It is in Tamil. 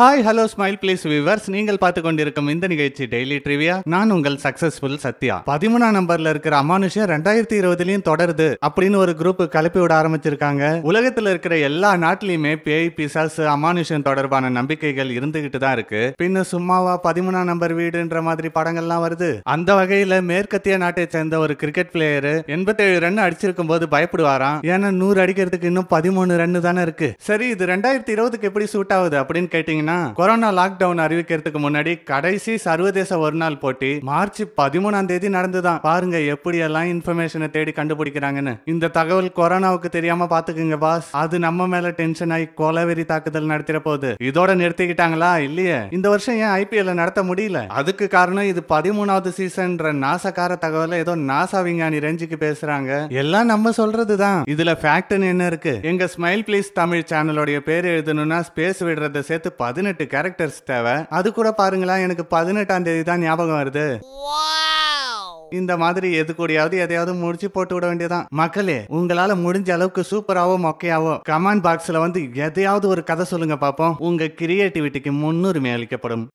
hi hello smile please viewers நீங்கள் பார்த்து கொண்டிருக்கும் இந்த நிகழ்ச்சி டெய்லி ட்ரிவியா நான் உங்கள் சக்சஸ்ஃபுல் சத்யா பதிமூணாம் நம்பர்ல இருக்கிற அமானுஷம் ரெண்டாயிரத்தி இருபதுலயும் தொடருது அப்படின்னு ஒரு குரூப் கலப்பி விட ஆரம்பிச்சிருக்காங்க உலகத்துல இருக்கிற எல்லா நாட்டிலயுமே பேய் பிசாஸ் அமானுஷம் தொடர்பான நம்பிக்கைகள் இருந்துகிட்டு தான் இருக்கு பின்ன சும்மாவா பதிமூணாம் நம்பர் வீடுன்ற மாதிரி படங்கள்லாம் வருது அந்த வகையில மேற்கத்திய நாட்டை சேர்ந்த ஒரு கிரிக்கெட் பிளேயர் எண்பத்தேழு ரன் அடிச்சிருக்கும் போது பயப்படுவாராம் ஏன்னா நூறு அடிக்கிறதுக்கு இன்னும் பதிமூணு ரன் தானே இருக்கு சரி இது ரெண்டாயிரத்தி இருபதுக்கு எப்படி சூட் ஆகுது அப்படின்னு கேட்டீங்கன்னா பார்த்தீங்கன்னா கொரோனா லாக்டவுன் அறிவிக்கிறதுக்கு முன்னாடி கடைசி சர்வதேச ஒரு நாள் போட்டி மார்ச் பதிமூணாம் தேதி நடந்துதான் பாருங்க எப்படி எல்லாம் இன்ஃபர்மேஷனை தேடி கண்டுபிடிக்கிறாங்கன்னு இந்த தகவல் கொரோனாவுக்கு தெரியாம பாத்துக்கோங்க பாஸ் அது நம்ம மேல டென்ஷன் ஆகி கொலவெறி தாக்குதல் நடத்திற போகுது இதோட நிறுத்திக்கிட்டாங்களா இல்லையே இந்த வருஷம் ஏன் ஐபிஎல் நடத்த முடியல அதுக்கு காரணம் இது பதிமூணாவது சீசன்ன்ற நாசக்கார தகவல் ஏதோ நாசா விஞ்ஞானி ரேஞ்சுக்கு பேசுறாங்க எல்லாம் நம்ம சொல்றதுதான் இதுல ஃபேக்ட்னு என்ன இருக்கு எங்க ஸ்மைல் பிளீஸ் தமிழ் சேனலோடைய பேர் எழுதணும்னா ஸ்பேஸ் விடுறத சேர்த்து பதினெட்டு கேரக்டர்ஸ் தேவை அது கூட பாருங்களேன் எனக்கு பதினெட்டாம் தேதி தான் ஞாபகம் வருது இந்த மாதிரி எது கூடயாவது எதையாவது முடிச்சு போட்டு விட வேண்டியதான் மக்களே உங்களால முடிஞ்ச அளவுக்கு சூப்பராவோ மொக்கையாவோ கமெண்ட் பாக்ஸ்ல வந்து எதையாவது ஒரு கதை சொல்லுங்க பாப்போம் உங்க கிரியேட்டிவிட்டிக்கு முன்னுரிமை அளிக்கப்படும்